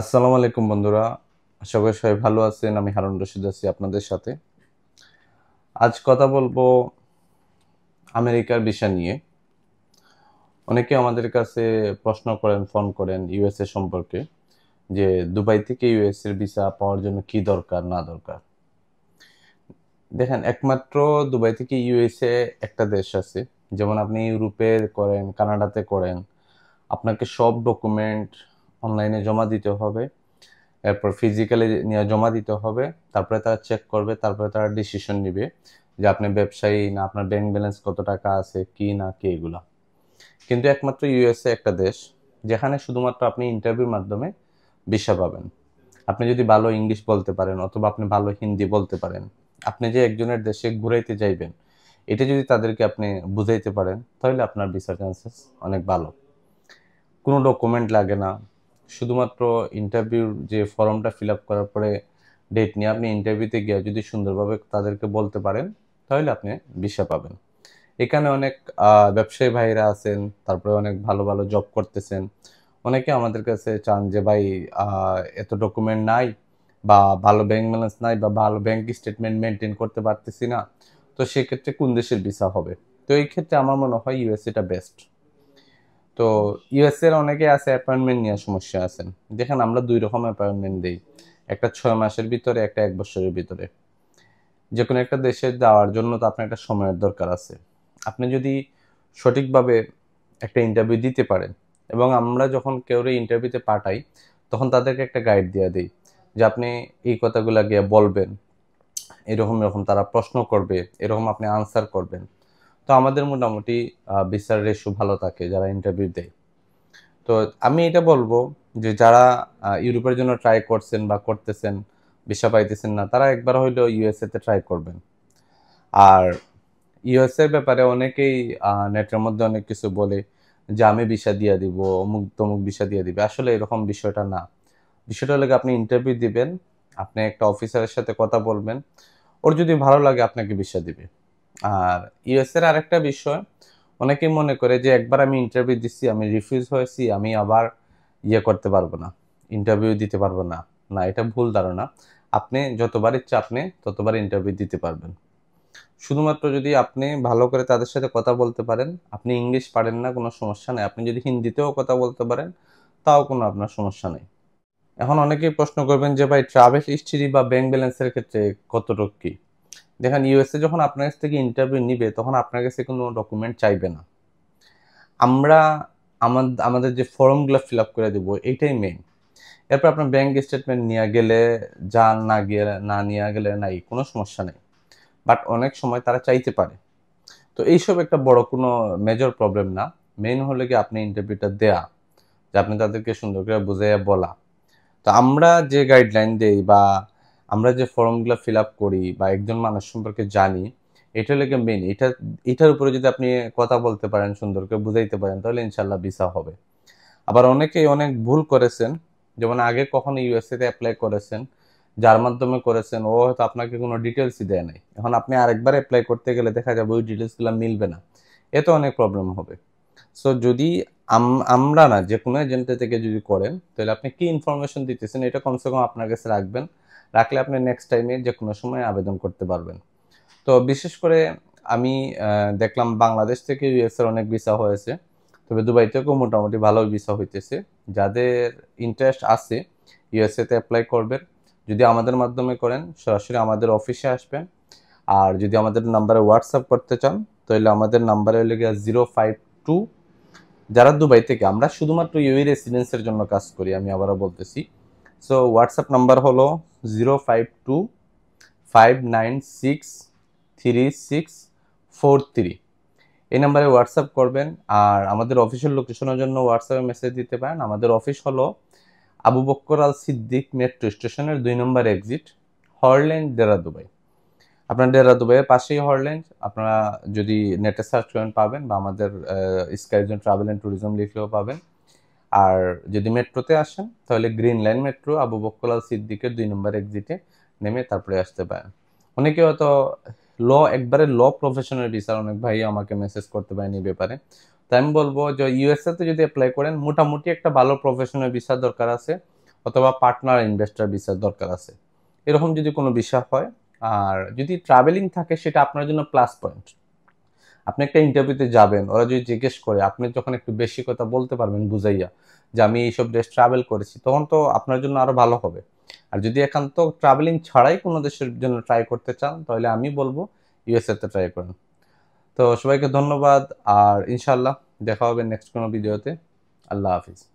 আসসালামু আলাইকুম বন্ধুরা সবাই সবাই ভালো আছেন আমি হারুন রশিদ আছি আপনাদের সাথে আজ কথা বলবো আমেরিকার বিষয় নিয়ে অনেকে আমাদের কাছে প্রশ্ন করেন ফোন করেন ইউএসএ সম্পর্কে যে দুবাই থেকে এর ভিসা পাওয়ার জন্য কি দরকার না দরকার দেখেন একমাত্র দুবাই থেকে ইউএসএ একটা দেশ আছে যেমন আপনি ইউরোপে করেন কানাডাতে করেন আপনাকে সব ডকুমেন্ট অনলাইনে জমা দিতে হবে এরপর ফিজিক্যালি নিয়ে জমা দিতে হবে তারপরে তারা চেক করবে তারপরে তারা ডিসিশন নিবে যে আপনি ব্যবসায়ী না আপনার ব্যাংক ব্যালেন্স কত টাকা আছে কি না কি এগুলা কিন্তু একমাত্র ইউএসএ একটা দেশ যেখানে শুধুমাত্র আপনি ইন্টারভিউর মাধ্যমে বিশ্বাস পাবেন আপনি যদি ভালো ইংলিশ বলতে পারেন অথবা আপনি ভালো হিন্দি বলতে পারেন আপনি যে একজনের দেশে ঘুরাইতে যাইবেন এটা যদি তাদেরকে আপনি বুঝাইতে পারেন তাহলে আপনার ভিসা চান্সেস অনেক ভালো কোনো ডকুমেন্ট লাগে না শুধুমাত্র ইন্টারভিউর যে ফর্মটা ফিল আপ করার পরে ডেট নিয়ে আপনি ইন্টারভিউতে গিয়ে যদি সুন্দরভাবে তাদেরকে বলতে পারেন তাহলে আপনি ভিসা পাবেন এখানে অনেক ব্যবসায়ী ভাইরা আছেন তারপরে অনেক ভালো ভালো জব করতেছেন অনেকে আমাদের কাছে চান যে ভাই এত ডকুমেন্ট নাই বা ভালো ব্যাংক ব্যালেন্স নাই বা ভালো ব্যাংক স্টেটমেন্ট মেনটেন করতে পারতেছি না তো সেক্ষেত্রে কোন দেশের ভিসা হবে তো এই ক্ষেত্রে আমার মনে হয় ইউএসএটা বেস্ট তো ইউএস এর অনেকে আছে অ্যাপয়েন্টমেন্ট নিয়ে সমস্যা আছেন দেখেন আমরা দুই রকম অ্যাপয়েন্টমেন্ট দিই একটা ছয় মাসের ভিতরে একটা এক বছরের ভিতরে যে কোনো একটা দেশে যাওয়ার জন্য তো আপনার একটা সময়ের দরকার আছে আপনি যদি সঠিকভাবে একটা ইন্টারভিউ দিতে পারেন এবং আমরা যখন রে ইন্টারভিউতে পাঠাই তখন তাদেরকে একটা গাইড দিয়ে দিই যে আপনি এই কথাগুলো গিয়ে বলবেন এরকম এরকম তারা প্রশ্ন করবে এরকম আপনি আনসার করবেন তো আমাদের মোটামুটি বিচার রেশু ভালো থাকে যারা ইন্টারভিউ দেয় তো আমি এটা বলবো যে যারা ইউরোপের জন্য ট্রাই করছেন বা করতেছেন ভিসা পাইতেছেন না তারা একবার হইলেও ইউএসএতে ট্রাই করবেন আর ইউএসএর ব্যাপারে অনেকেই নেটের মধ্যে অনেক কিছু বলে যে আমি বিষা দিয়ে দিব অমুক তমুক বিষা দিয়ে দিবে আসলে এরকম বিষয়টা না বিষয়টা হলে আপনি ইন্টারভিউ দিবেন আপনি একটা অফিসারের সাথে কথা বলবেন ওর যদি ভালো লাগে আপনাকে বিষা দিবে আর ইউএসের আরেকটা বিষয় অনেকে মনে করে যে একবার আমি ইন্টারভিউ দিচ্ছি আমি রিফিউজ হয়েছি আমি আবার ইয়ে করতে পারবো না ইন্টারভিউ দিতে পারবো না না এটা ভুল ধারণা আপনি যতবার ইচ্ছা আপনি ততবার ইন্টারভিউ দিতে পারবেন শুধুমাত্র যদি আপনি ভালো করে তাদের সাথে কথা বলতে পারেন আপনি ইংলিশ পারেন না কোনো সমস্যা নেই আপনি যদি হিন্দিতেও কথা বলতে পারেন তাও কোনো আপনার সমস্যা নেই এখন অনেকেই প্রশ্ন করবেন যে ভাই ট্রাভেল হিস্ট্রি বা ব্যাংক ব্যালেন্সের ক্ষেত্রে কতটুকু কী দেখেন ইউএসএ যখন আপনার কাছ থেকে ইন্টারভিউ নিবে তখন আপনার কাছে কোনো ডকুমেন্ট চাইবে না আমরা আমাদের যে ফর্মগুলো ফিল আপ করে দেবো এইটাই মেন এরপর আপনার ব্যাংক স্টেটমেন্ট নিয়ে গেলে যা না গেলে না নিয়ে গেলে নাই কোনো সমস্যা নেই বাট অনেক সময় তারা চাইতে পারে তো এইসব একটা বড় কোনো মেজর প্রবলেম না মেন হলে কি আপনি ইন্টারভিউটা দেয়া যে আপনি তাদেরকে সুন্দর করে বুঝাইয়া বলা তো আমরা যে গাইডলাইন দেই বা আমরা যে ফর্মগুলো ফিল আপ করি বা একজন মানুষ সম্পর্কে জানি এটা লেগে মেন এটা এটার উপরে যদি আপনি কথা বলতে পারেন সুন্দরকে বুঝাইতে পারেন তাহলে ইনশাল্লাহ ভিসা হবে আবার অনেকেই অনেক ভুল করেছেন যেমন আগে কখনো ইউএসএতে অ্যাপ্লাই করেছেন যার মাধ্যমে করেছেন ও হয়তো আপনাকে কোনো ডিটেলসই দেয় নাই এখন আপনি আরেকবার অ্যাপ্লাই করতে গেলে দেখা যাবে ওই ডিটেলসগুলো মিলবে না এতে অনেক প্রবলেম হবে সো যদি আমরা না যে কোনো এজেন্টে থেকে যদি করেন তাহলে আপনি কি ইনফরমেশন দিতেছেন এটা কমসে কম আপনার কাছে রাখবেন রাখলে আপনি নেক্সট টাইমে যে কোনো সময় আবেদন করতে পারবেন তো বিশেষ করে আমি দেখলাম বাংলাদেশ থেকে ইউএসের অনেক ভিসা হয়েছে তবে দুবাই থেকেও মোটামুটি ভালো ভিসা হইতেছে যাদের ইন্টারেস্ট আছে ইউএসএতে অ্যাপ্লাই করবেন যদি আমাদের মাধ্যমে করেন সরাসরি আমাদের অফিসে আসবেন আর যদি আমাদের নাম্বারে হোয়াটসঅ্যাপ করতে চান তাহলে আমাদের নাম্বারে হলে গিয়ে জিরো ফাইভ টু যারা দুবাই থেকে আমরা শুধুমাত্র ইউএ রেসিডেন্সের জন্য কাজ করি আমি আবারও বলতেছি সো হোয়াটসঅ্যাপ নাম্বার হলো zero five two five nine six three six four three এই নাম্বারে হোয়াটসঅ্যাপ করবেন আর আমাদের অফিসের লোকেশনের জন্য হোয়াটসঅ্যাপে মেসেজ দিতে পারেন আমাদের অফিস হলো Abu Baker Al Siddique metro স্টেশনের দুই নম্বর এক্সিট হরল্যান্ড দেরা দুবাই আপনার ডেরা দুবাইয়ের পাশেই হরল্যান্ড আপনারা যদি নেটে সার্চ করেন পাবেন বা আমাদের স্কাইজন ট্রাভেল অ্যান্ড ট্যুরিজম লিখলেও পাবেন আর যদি মেট্রোতে আসেন তাহলে green line metro Abu Baker Al সিদ্দিকের দুই নম্বর এক্সিটে নেমে তারপরে আসতে পারেন অনেকে হয়তো ল একবারে ল প্রফেশনের বিচার অনেক ভাই আমাকে মেসেজ করতে পারেন এই ব্যাপারে তাই আমি বলবো যে ইউএসএতে যদি অ্যাপ্লাই করেন মোটামুটি একটা ভালো প্রফেশনাল ভিসার দরকার আছে অথবা পার্টনার ইনভেস্টার ভিসার দরকার আছে এরকম যদি কোনো ভিসা হয় আর যদি ট্রাভেলিং থাকে সেটা আপনার জন্য প্লাস পয়েন্ট আপনি একটা ইন্টারভিউতে যাবেন ওরা যদি জিজ্ঞেস করে আপনি যখন একটু বেশি কথা বলতে পারবেন বুঝাইয়া যে আমি এইসব দেশ ট্রাভেল করেছি তখন তো আপনার জন্য আরও ভালো হবে আর যদি একান্ত ট্রাভেলিং ছাড়াই কোনো দেশের জন্য ট্রাই করতে চান তাহলে আমি বলবো ইউএসএতে ট্রাই করেন তো সবাইকে ধন্যবাদ আর ইনশাল্লাহ দেখা হবে নেক্সট কোনো ভিডিওতে আল্লাহ হাফিজ